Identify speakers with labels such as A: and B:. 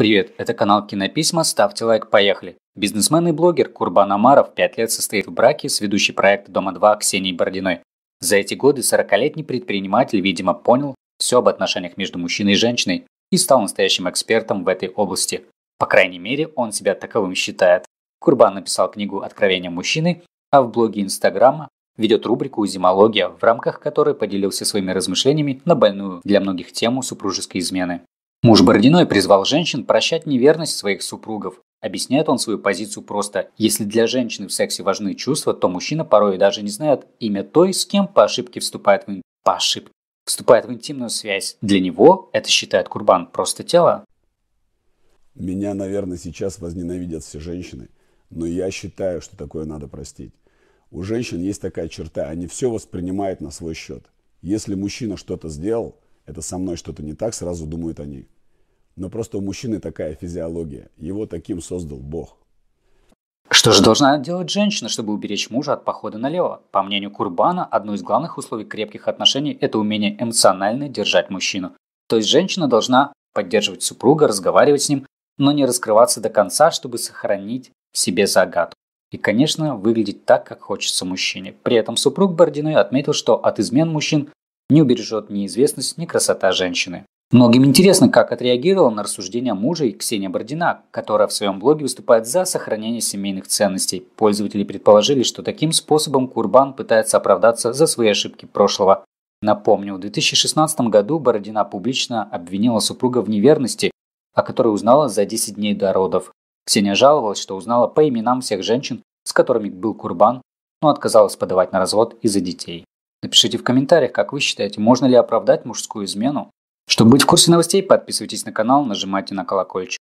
A: Привет, это канал Кинописьма, ставьте лайк, поехали. Бизнесмен и блогер Курбан Амаров 5 лет состоит в браке с ведущей проекта «Дома-2» Ксенией Бородиной. За эти годы 40-летний предприниматель, видимо, понял все об отношениях между мужчиной и женщиной и стал настоящим экспертом в этой области. По крайней мере, он себя таковым считает. Курбан написал книгу «Откровения мужчины», а в блоге Инстаграма ведет рубрику «Зимология», в рамках которой поделился своими размышлениями на больную для многих тему супружеской измены. Муж Бородиной призвал женщин прощать неверность своих супругов. Объясняет он свою позицию просто. Если для женщины в сексе важны чувства, то мужчина порой даже не знает имя той, с кем по ошибке вступает в, ин... по ошибке
B: вступает в интимную связь. Для него это считает
A: Курбан просто
B: тело. Меня, наверное, сейчас возненавидят все женщины, но я считаю, что такое надо простить. У женщин есть такая черта, они все воспринимают на свой счет. Если мужчина что-то сделал – это со мной что-то не так, сразу думают они. Но просто у мужчины такая физиология. Его таким создал Бог.
A: Что же должна делать женщина, чтобы уберечь мужа от похода налево? По мнению Курбана, одно из главных условий крепких отношений – это умение эмоционально держать мужчину. То есть женщина должна поддерживать супруга, разговаривать с ним, но не раскрываться до конца, чтобы сохранить в себе загадку. И, конечно, выглядеть так, как хочется мужчине. При этом супруг Бординой отметил, что от измен мужчин не убережет ни известность, ни красота женщины. Многим интересно, как отреагировала на рассуждения мужа и Ксения Бородина, которая в своем блоге выступает за сохранение семейных ценностей. Пользователи предположили, что таким способом Курбан пытается оправдаться за свои ошибки прошлого. Напомню, в 2016 году Бородина публично обвинила супруга в неверности, о которой узнала за 10 дней до родов. Ксения жаловалась, что узнала по именам всех женщин, с которыми был Курбан, но отказалась подавать на развод из-за детей. Напишите в комментариях, как вы считаете, можно ли оправдать мужскую измену. Чтобы быть в курсе новостей, подписывайтесь на канал, нажимайте на колокольчик.